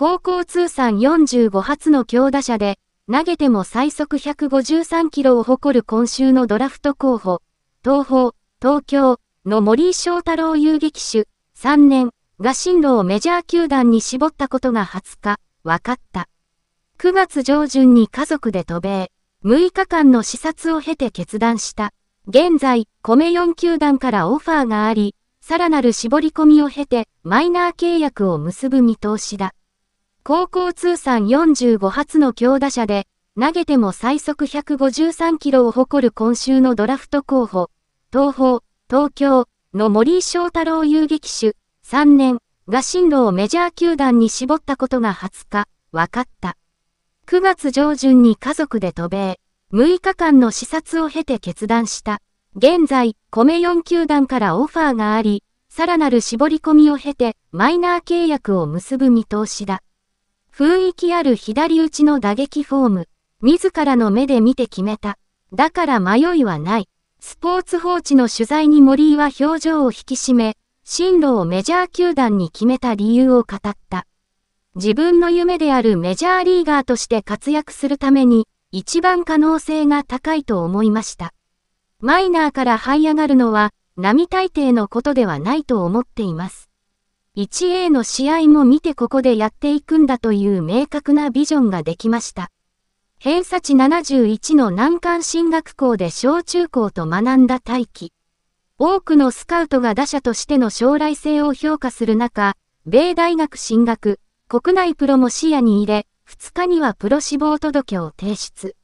高校通算45発の強打者で、投げても最速153キロを誇る今週のドラフト候補、東方、東京の森井翔太郎遊撃手、3年が進路をメジャー球団に絞ったことが20日、分かった。9月上旬に家族で渡米、6日間の視察を経て決断した。現在、米4球団からオファーがあり、さらなる絞り込みを経て、マイナー契約を結ぶ見通しだ。高校通算45発の強打者で、投げても最速153キロを誇る今週のドラフト候補、東方、東京の森翔太郎遊撃手、3年が進路をメジャー球団に絞ったことが20日、分かった。9月上旬に家族で渡米、6日間の視察を経て決断した。現在、米4球団からオファーがあり、さらなる絞り込みを経て、マイナー契約を結ぶ見通しだ。雰囲気ある左打ちの打撃フォーム。自らの目で見て決めた。だから迷いはない。スポーツ報知の取材に森井は表情を引き締め、進路をメジャー球団に決めた理由を語った。自分の夢であるメジャーリーガーとして活躍するために、一番可能性が高いと思いました。マイナーから這い上がるのは、並大抵のことではないと思っています。1A の試合も見てここでやっていくんだという明確なビジョンができました。偏差値71の難関進学校で小中高と学んだ大輝。多くのスカウトが打者としての将来性を評価する中、米大学進学、国内プロも視野に入れ、2日にはプロ志望届を提出。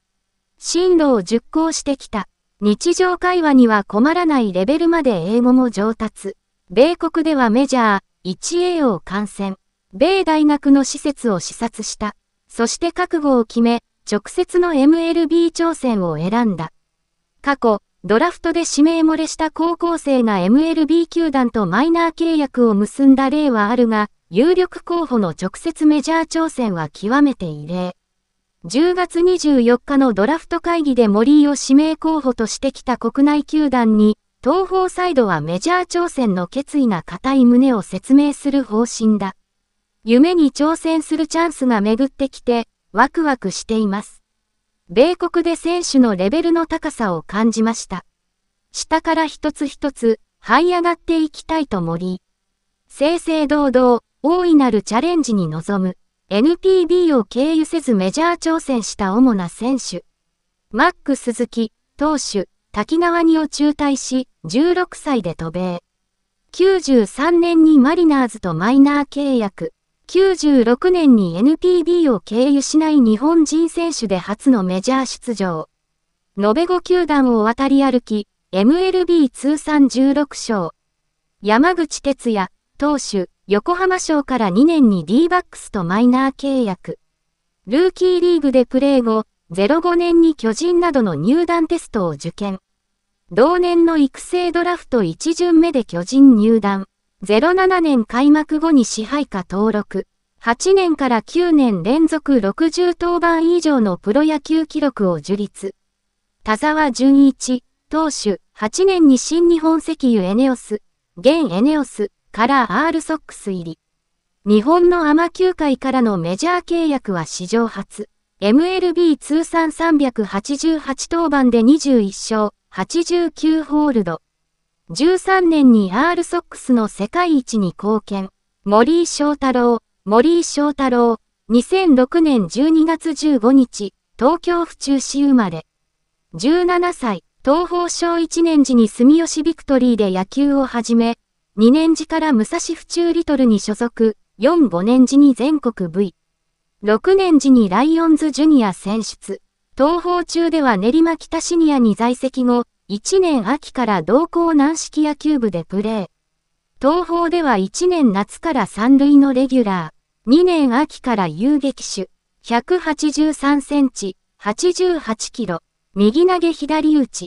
進路を熟考してきた。日常会話には困らないレベルまで英語も上達。米国ではメジャー、1A を観戦、米大学の施設を視察した。そして覚悟を決め、直接の MLB 挑戦を選んだ。過去、ドラフトで指名漏れした高校生が MLB 球団とマイナー契約を結んだ例はあるが、有力候補の直接メジャー挑戦は極めて異例。10月24日のドラフト会議で森井を指名候補としてきた国内球団に、東方サイドはメジャー挑戦の決意が固い旨を説明する方針だ。夢に挑戦するチャンスが巡ってきて、ワクワクしています。米国で選手のレベルの高さを感じました。下から一つ一つ、這い上がっていきたいと森。正々堂々、大いなるチャレンジに臨む。NPB を経由せずメジャー挑戦した主な選手。マック鈴木、投手。滝川にを中退し、16歳で渡米。93年にマリナーズとマイナー契約。96年に NPB を経由しない日本人選手で初のメジャー出場。延べ5球団を渡り歩き、MLB 通算16勝。山口哲也、投手、横浜賞から2年に D バックスとマイナー契約。ルーキーリーグでプレー後、05年に巨人などの入団テストを受験。同年の育成ドラフト1巡目で巨人入団。07年開幕後に支配下登録。8年から9年連続60登板以上のプロ野球記録を樹立。田沢淳一、投手、8年に新日本石油エネオス、現エネオスからアールソックス入り。日本のアマ球界からのメジャー契約は史上初。MLB 通算388登板で21勝、89ホールド。13年に R ソックスの世界一に貢献。森井翔太郎、森井翔太郎、2006年12月15日、東京府中市生まれ。17歳、東方小1年時に住吉ビクトリーで野球を始め、2年時から武蔵府中リトルに所属、4、5年時に全国 V。6年時にライオンズジュニア選出。東方中では練馬北シニアに在籍後、1年秋から同校軟式野球部でプレー。東方では1年夏から三塁のレギュラー、2年秋から遊撃手、183センチ、88キロ、右投げ左打ち、